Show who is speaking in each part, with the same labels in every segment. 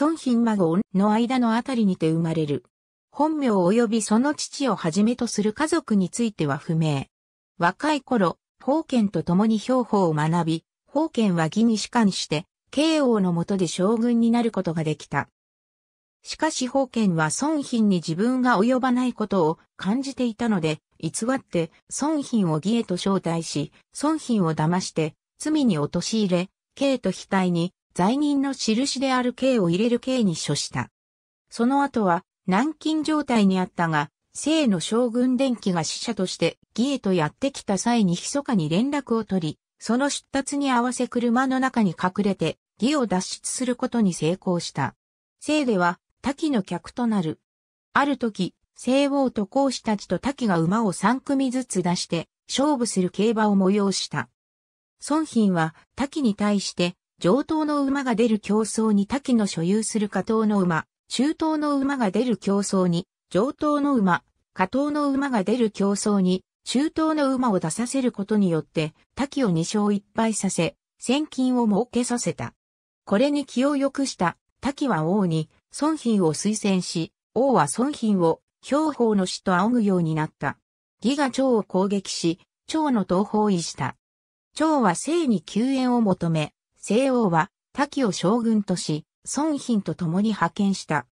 Speaker 1: 孫品孫の間のあたりにて生まれる。本名及びその父をはじめとする家族については不明。若い頃、宝剣と共に兵法を学び、宝剣は義に士官して、慶応の下で将軍になることができた。しかし宝剣は孫品に自分が及ばないことを感じていたので、偽って孫品を義へと招待し、孫品を騙して、罪に陥れ、慶と額に罪人の印である刑を入れる刑に処した。その後は、軟禁状態にあったが、生の将軍電気が死者として義へとやってきた際に密かに連絡を取り、その出立に合わせ車の中に隠れて義を脱出することに成功した。生では滝の客となる。ある時、聖王と孔子たちと滝が馬を三組ずつ出して勝負する競馬を催した。孫品は滝に対して上等の馬が出る競争に多岐の所有する下等の馬、中等の馬が出る競争に、上等の馬、下等の馬が出る競争に、中等の馬を出させることによって、多岐を2勝1敗させ、千金を設けさせた。これに気を良くした多岐は王に、孫品を推薦し、王は孫品を、兵法の死と仰ぐようになった。義が蝶を攻撃し、蝶の東方位した。蝶は生に救援を求め、西王は、滝を将軍とし、孫賓と共に派遣した。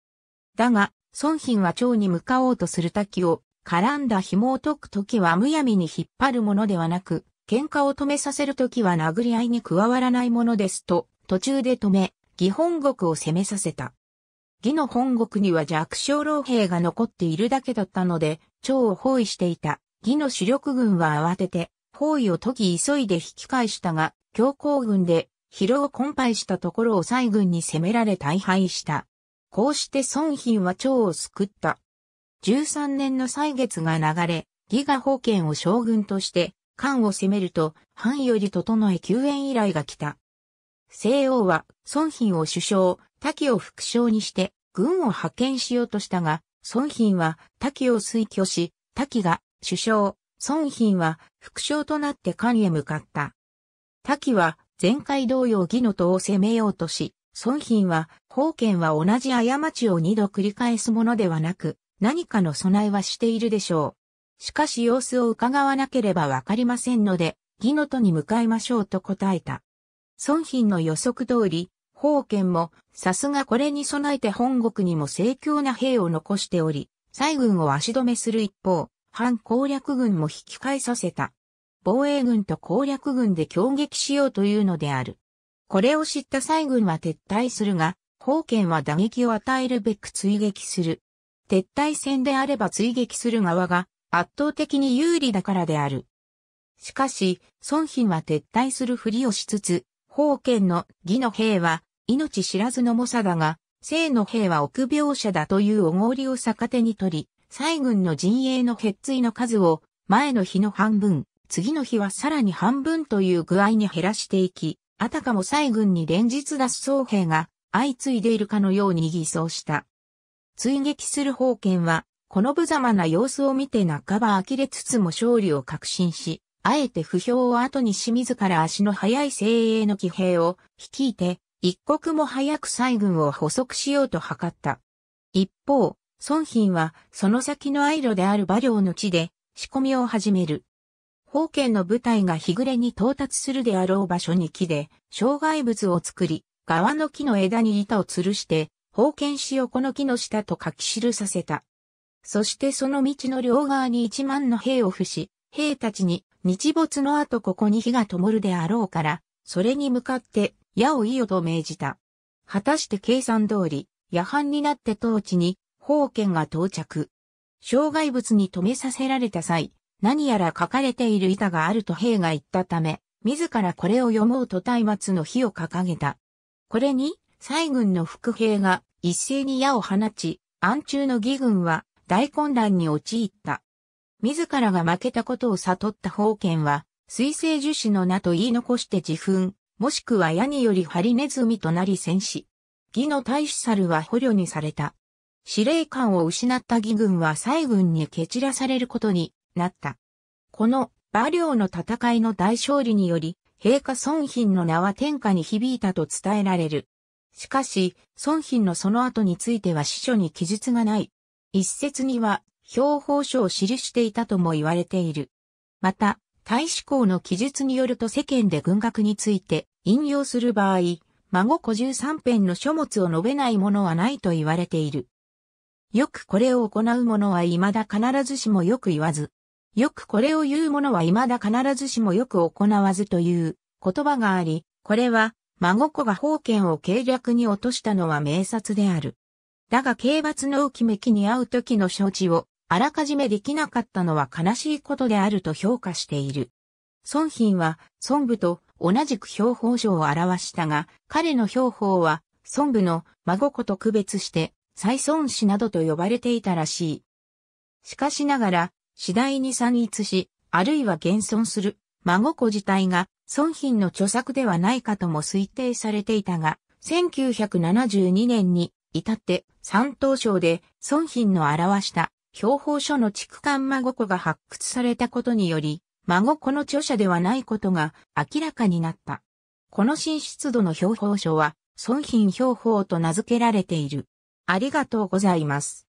Speaker 1: だが、孫賓は蝶に向かおうとする滝を、絡んだ紐を解く時はむやみに引っ張るものではなく、喧嘩を止めさせる時は殴り合いに加わらないものですと、途中で止め、義本国を攻めさせた。義の本国には弱小老兵が残っているだけだったので、蝶を包囲していた。義の主力軍は慌てて、包囲を解き急いで引き返したが、強行軍で疲労困憊したところを西軍に攻められ大敗した。こうして孫賓は蝶を救った。13年の歳月が流れ、義賀保険を将軍として、漢を攻めると、藩より整え救援依頼が来た。西欧は、孫賓を首相、滝を副将にして、軍を派遣しようとしたが、孫賓は滝を推挙し、滝が首相、孫賓は副将となって漢へ向かった。滝は前回同様義の党を攻めようとし、孫品は、宝剣は同じ過ちを二度繰り返すものではなく、何かの備えはしているでしょう。しかし様子を伺わなければわかりませんので、義の都に向かいましょうと答えた。孫品の予測通り、宝剣も、さすがこれに備えて本国にも盛況な兵を残しており、西軍を足止めする一方、反攻略軍も引き返させた。防衛軍と攻略軍で攻撃しようというのである。これを知った西軍は撤退するが、宝剣は打撃を与えるべく追撃する。撤退戦であれば追撃する側が圧倒的に有利だからである。しかし、孫賓は撤退するふりをしつつ、宝剣の義の兵は命知らずの猛者だが、生の兵は臆病者だというおごりを逆手に取り、西軍の陣営の欠墜の数を前の日の半分、次の日はさらに半分という具合に減らしていき、あたかも西軍に連日脱走兵が相次いでいるかのように偽装した。追撃する宝剣は、この無様な様子を見て半ば呆れつつも勝利を確信し、あえて不評を後にし自ら足の速い精鋭の騎兵を率いて、一刻も早く西軍を捕捉しようと図った。一方、孫賓はその先の愛路である馬領の地で仕込みを始める。宝剣の部隊が日暮れに到達するであろう場所に木で障害物を作り、側の木の枝に板を吊るして、宝剣士をこの木の下と書き記させた。そしてその道の両側に一万の兵を伏し、兵たちに日没の後ここに火が灯るであろうから、それに向かって矢をいよと命じた。果たして計算通り、夜半になって当地に宝剣が到着。障害物に止めさせられた際、何やら書かれている板があると兵が言ったため、自らこれを読もうと松明の火を掲げた。これに、西軍の副兵が一斉に矢を放ち、暗中の義軍は大混乱に陥った。自らが負けたことを悟った宝剣は、水星樹脂の名と言い残して自噴、もしくは矢によりハリネズミとなり戦死。義の大使猿は捕虜にされた。司令官を失った義軍は西軍に蹴散らされることになった。この馬領の戦いの大勝利により、陛下孫賓の名は天下に響いたと伝えられる。しかし、孫賓のその後については死書に記述がない。一説には、標法書を記していたとも言われている。また、大志公の記述によると世間で軍学について引用する場合、孫子十3編の書物を述べないものはないと言われている。よくこれを行う者は未だ必ずしもよく言わず、よくこれを言う者は未だ必ずしもよく行わずという言葉があり、これは、孫子が宝剣を計略に落としたのは明察である。だが刑罰の浮きめきに合う時の承知をあらかじめできなかったのは悲しいことであると評価している。孫品は孫部と同じく標法書を表したが、彼の標法は孫部の孫子と区別して再孫子などと呼ばれていたらしい。しかしながら、次第に散逸し、あるいは現存する、孫子自体が孫品の著作ではないかとも推定されていたが、1972年に至って山東省で孫品の表した標報書の畜間孫子が発掘されたことにより、孫子の著者ではないことが明らかになった。この新出土の標報書は、孫品標報と名付けられている。ありがとうございます。